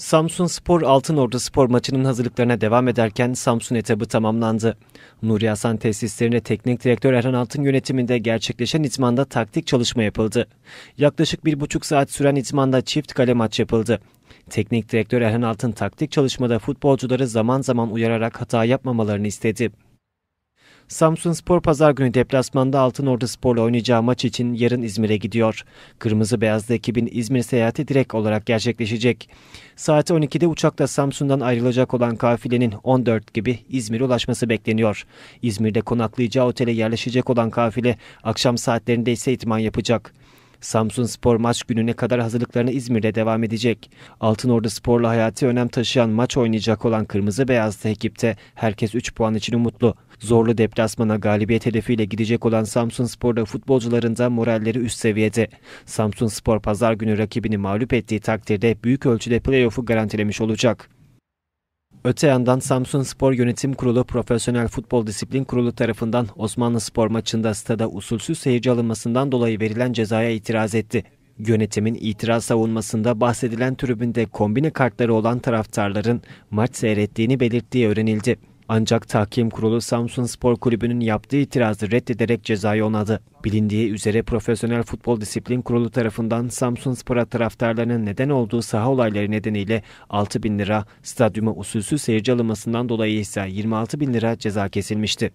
Samsun Spor Altın Ordu Spor maçının hazırlıklarına devam ederken Samsun etabı tamamlandı. Nuri Hasan tesislerine teknik direktör Erhan Altın yönetiminde gerçekleşen itmanda taktik çalışma yapıldı. Yaklaşık bir buçuk saat süren itmanda çift kale maç yapıldı. Teknik direktör Erhan Altın taktik çalışmada futbolcuları zaman zaman uyararak hata yapmamalarını istedi. Samsun Spor pazar günü deplasmanda Altınordu Spor'la oynayacağı maç için yarın İzmir'e gidiyor. Kırmızı Beyazlı ekibin İzmir seyahati direkt olarak gerçekleşecek. Saat 12'de uçakla Samsun'dan ayrılacak olan kafilenin 14 gibi İzmir'e ulaşması bekleniyor. İzmir'de konaklayacağı otele yerleşecek olan kafile akşam saatlerinde ise itman yapacak. Samsun Spor maç gününe kadar hazırlıklarını İzmir'de devam edecek. Altınordu Spor'la hayati önem taşıyan maç oynayacak olan Kırmızı Beyazlı ekipte herkes 3 puan için umutlu. Zorlu deplasmana galibiyet hedefiyle gidecek olan Samsun Spor'da futbolcularında moralleri üst seviyede. Samsun Spor pazar günü rakibini mağlup ettiği takdirde büyük ölçüde playoff'u garantilemiş olacak. Öte yandan Samsun Spor Yönetim Kurulu Profesyonel Futbol Disiplin Kurulu tarafından Osmanlı Spor maçında stada usulsüz seyirci alınmasından dolayı verilen cezaya itiraz etti. Yönetimin itiraz savunmasında bahsedilen tribünde kombine kartları olan taraftarların maç seyrettiğini belirttiği öğrenildi. Ancak tahkim kurulu Samsun Spor Kulübü'nün yaptığı itirazı reddederek cezayı onadı. Bilindiği üzere Profesyonel Futbol Disiplin Kurulu tarafından Samsun Spor'a taraftarlarının neden olduğu saha olayları nedeniyle 6 bin lira, stadyuma usulsüz seyirci alınmasından dolayı ise 26 bin lira ceza kesilmişti.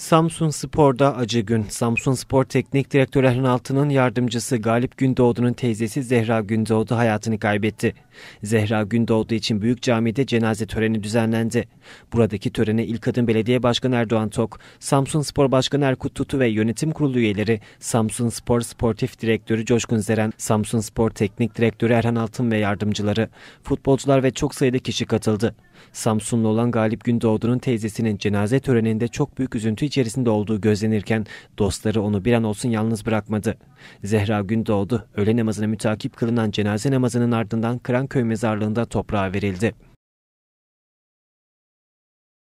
Samsun Spor'da acı gün. Samsun Spor Teknik Direktörü Erhan Altı'nın yardımcısı Galip Gündoğdu'nun teyzesi Zehra Gündoğdu hayatını kaybetti. Zehra Gündoğdu için Büyük Cami'de cenaze töreni düzenlendi. Buradaki törene ilk kadın belediye başkanı Erdoğan Tok, Samsun Spor Başkanı Erkut Tutu ve yönetim kurulu üyeleri, Samsun Spor Sportif Direktörü Coşkun Zeren, Samsun Spor Teknik Direktörü Erhan Altın ve yardımcıları, futbolcular ve çok sayıda kişi katıldı. Samsunlu olan Galip Gündoğdu'nun teyzesinin cenaze töreninde çok büyük üzüntü içerisinde olduğu gözlenirken dostları onu bir an olsun yalnız bırakmadı. Zehra Gündoğdu öğle namazına mütakip kılınan cenaze namazının ardından Kıranköy mezarlığında toprağa verildi.